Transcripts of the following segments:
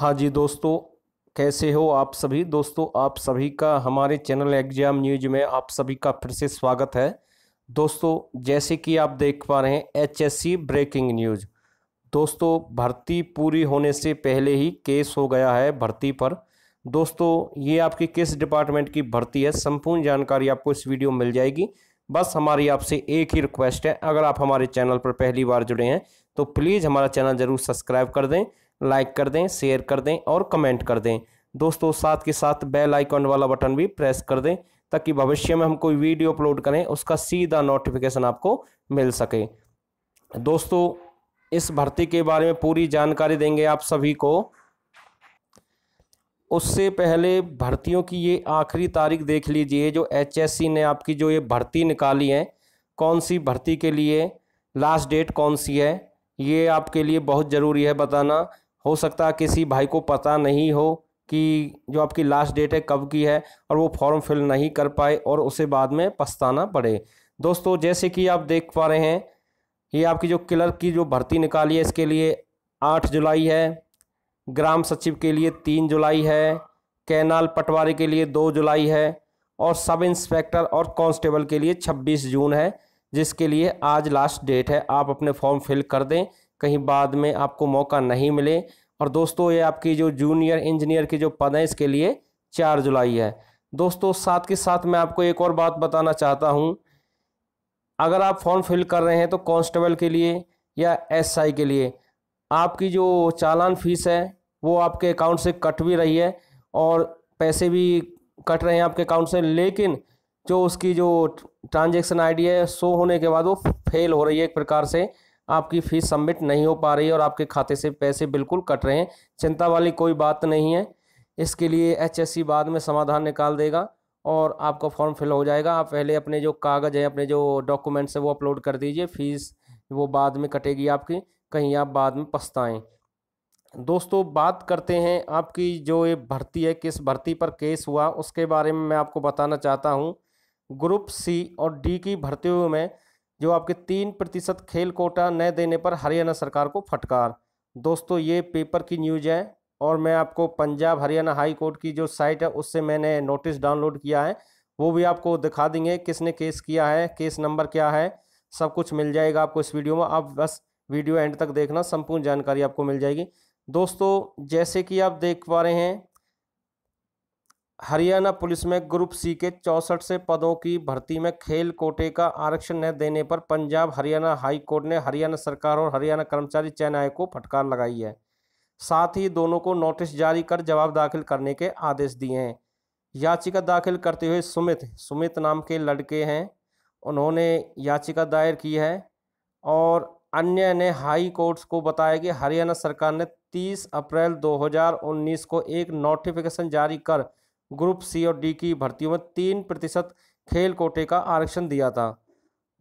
हाँ जी दोस्तों कैसे हो आप सभी दोस्तों आप सभी का हमारे चैनल एग्जाम न्यूज में आप सभी का फिर से स्वागत है दोस्तों जैसे कि आप देख पा रहे हैं एचएससी ब्रेकिंग न्यूज दोस्तों भर्ती पूरी होने से पहले ही केस हो गया है भर्ती पर दोस्तों ये आपकी किस डिपार्टमेंट की भर्ती है संपूर्ण जानकारी आपको इस वीडियो में मिल जाएगी बस हमारी आपसे एक ही रिक्वेस्ट है अगर आप हमारे चैनल पर पहली बार जुड़े हैं तो प्लीज़ हमारा चैनल ज़रूर सब्सक्राइब कर दें लाइक कर दें शेयर कर दें और कमेंट कर दें दोस्तों साथ के साथ बेल आइकॉन वाला बटन भी प्रेस कर दें ताकि भविष्य में हम कोई वीडियो अपलोड करें उसका सीधा नोटिफिकेशन आपको मिल सके दोस्तों इस भर्ती के बारे में पूरी जानकारी देंगे आप सभी को उससे पहले भर्तियों की ये आखिरी तारीख देख लीजिए जो एचएससी ने आपकी जो ये भर्ती निकाली है कौन सी भर्ती के लिए लास्ट डेट कौन सी है ये आपके लिए बहुत ज़रूरी है बताना हो सकता है किसी भाई को पता नहीं हो कि जो आपकी लास्ट डेट है कब की है और वो फॉर्म फिल नहीं कर पाए और उसे बाद में पछताना पड़े दोस्तों जैसे कि आप देख पा रहे हैं ये आपकी जो क्लर्क की जो भर्ती निकाली है इसके लिए आठ जुलाई है ग्राम सचिव के लिए तीन जुलाई है कैनाल पटवारी के लिए दो जुलाई है और सब इंस्पेक्टर और कांस्टेबल के लिए छब्बीस जून है जिसके लिए आज लास्ट डेट है आप अपने फॉर्म फिल कर दें कहीं बाद में आपको मौका नहीं मिले और दोस्तों ये आपकी जो जूनियर इंजीनियर की जो पद है इसके लिए चार जुलाई है दोस्तों साथ के साथ मैं आपको एक और बात बताना चाहता हूँ अगर आप फॉर्म फिल कर रहे हैं तो कांस्टेबल के लिए या एसआई के लिए आपकी जो चालान फीस है वो आपके अकाउंट से कट भी रही है और पैसे भी कट रहे हैं आपके अकाउंट से लेकिन जो उसकी जो ट्रांजेक्शन आईडी है शो होने के बाद वो फेल हो रही है एक प्रकार से आपकी फ़ीस सबमिट नहीं हो पा रही है और आपके खाते से पैसे बिल्कुल कट रहे हैं चिंता वाली कोई बात नहीं है इसके लिए एचएससी बाद में समाधान निकाल देगा और आपका फॉर्म फिल हो जाएगा आप पहले अपने जो कागज़ हैं अपने जो डॉक्यूमेंट्स हैं वो अपलोड कर दीजिए फ़ीस वो बाद में कटेगी आपकी कहीं आप बाद में पछताएँ दोस्तों बात करते हैं आपकी जो ये भर्ती है किस भर्ती पर केस हुआ उसके बारे में मैं आपको बताना चाहता हूँ ग्रुप सी और डी की भर्तियों में जो आपके तीन प्रतिशत खेल कोटा न देने पर हरियाणा सरकार को फटकार दोस्तों ये पेपर की न्यूज है और मैं आपको पंजाब हरियाणा हाई कोर्ट की जो साइट है उससे मैंने नोटिस डाउनलोड किया है वो भी आपको दिखा देंगे किसने केस किया है केस नंबर क्या है सब कुछ मिल जाएगा आपको इस वीडियो में आप बस वीडियो एंड तक देखना संपूर्ण जानकारी आपको मिल जाएगी दोस्तों जैसे कि आप देख पा रहे हैं हरियाणा पुलिस में ग्रुप सी के चौंसठ से पदों की भर्ती में खेल कोटे का आरक्षण न देने पर पंजाब हरियाणा हाई कोर्ट ने हरियाणा सरकार और हरियाणा कर्मचारी चयन आयोग को फटकार लगाई है साथ ही दोनों को नोटिस जारी कर जवाब दाखिल करने के आदेश दिए हैं याचिका दाखिल करते हुए सुमित सुमित नाम के लड़के हैं उन्होंने याचिका दायर की है और अन्य ने हाई कोर्ट्स को बताया कि हरियाणा सरकार ने 30 अप्रैल 2019 को एक नोटिफिकेशन जारी कर ग्रुप सी और डी की भर्तियों में तीन प्रतिशत खेल कोटे का आरक्षण दिया था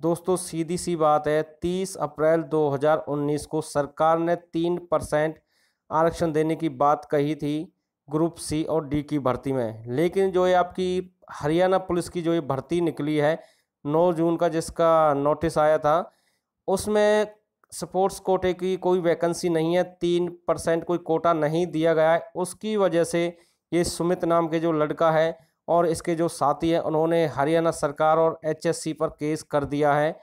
दोस्तों सीधी सी बात है 30 अप्रैल 2019 को सरकार ने तीन परसेंट आरक्षण देने की बात कही थी ग्रुप सी और डी की भर्ती में लेकिन जो ये आपकी हरियाणा पुलिस की जो ये भर्ती निकली है 9 जून का जिसका नोटिस आया था उसमें स्पोर्ट्स कोटे की कोई वैकेंसी नहीं है तीन परसेंट कोई कोटा नहीं दिया गया है उसकी वजह से ये सुमित नाम के जो लड़का है और इसके जो साथी हैं उन्होंने हरियाणा सरकार और एचएससी पर केस कर दिया है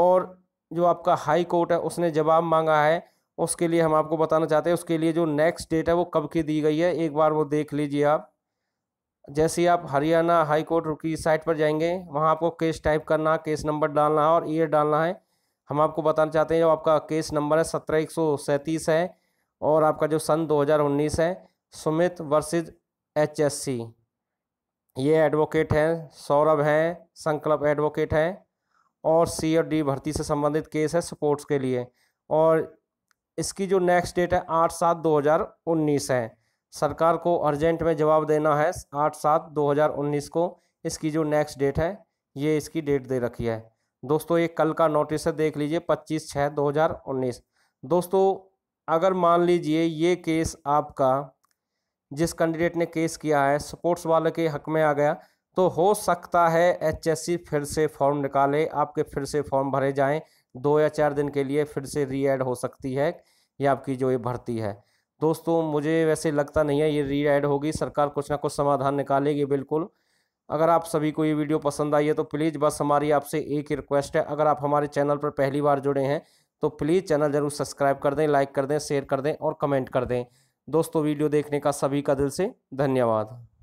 और जो आपका हाई कोर्ट है उसने जवाब मांगा है उसके लिए हम आपको बताना चाहते हैं उसके लिए जो नेक्स्ट डेट है वो कब की दी गई है एक बार वो देख लीजिए आप जैसे ही आप हरियाणा हाई कोर्ट की साइट पर जाएंगे वहाँ आपको केस टाइप करना केस नंबर डालना है और ईयर डालना है हम आपको बताना चाहते हैं जो आपका केस नंबर है सत्रह एक सौ सैंतीस है और आपका जो सन दो है सुमित वर्सेज एचएससी ये एडवोकेट हैं सौरभ हैं संकल्प एडवोकेट हैं और सी और डी भर्ती से संबंधित केस है स्पोर्ट्स के लिए और इसकी जो नेक्स्ट डेट है आठ सात दो हज़ार उन्नीस है सरकार को अर्जेंट में जवाब देना है आठ सात दो हज़ार उन्नीस को इसकी जो नेक्स्ट डेट है ये इसकी डेट दे रखी है दोस्तों ये कल का नोटिस है देख लीजिए पच्चीस छः दो हज़ार उन्नीस दोस्तों अगर मान लीजिए ये केस आपका जिस कैंडिडेट ने केस किया है स्पोर्ट्स वाले के हक में आ गया तो हो सकता है एचएससी फिर से फॉर्म निकाले आपके फिर से फॉर्म भरे जाएं दो या चार दिन के लिए फिर से री हो सकती है ये आपकी जो ये भर्ती है दोस्तों मुझे वैसे लगता नहीं है ये री होगी सरकार कुछ ना कुछ समाधान निकालेगी बिल्कुल अगर आप सभी को ये वीडियो पसंद आई है तो प्लीज़ बस हमारी आपसे एक ही रिक्वेस्ट है अगर आप हमारे चैनल पर पहली बार जुड़े हैं तो प्लीज़ चैनल ज़रूर सब्सक्राइब कर दें लाइक कर दें शेयर कर दें और कमेंट कर दें दोस्तों वीडियो देखने का सभी का दिल से धन्यवाद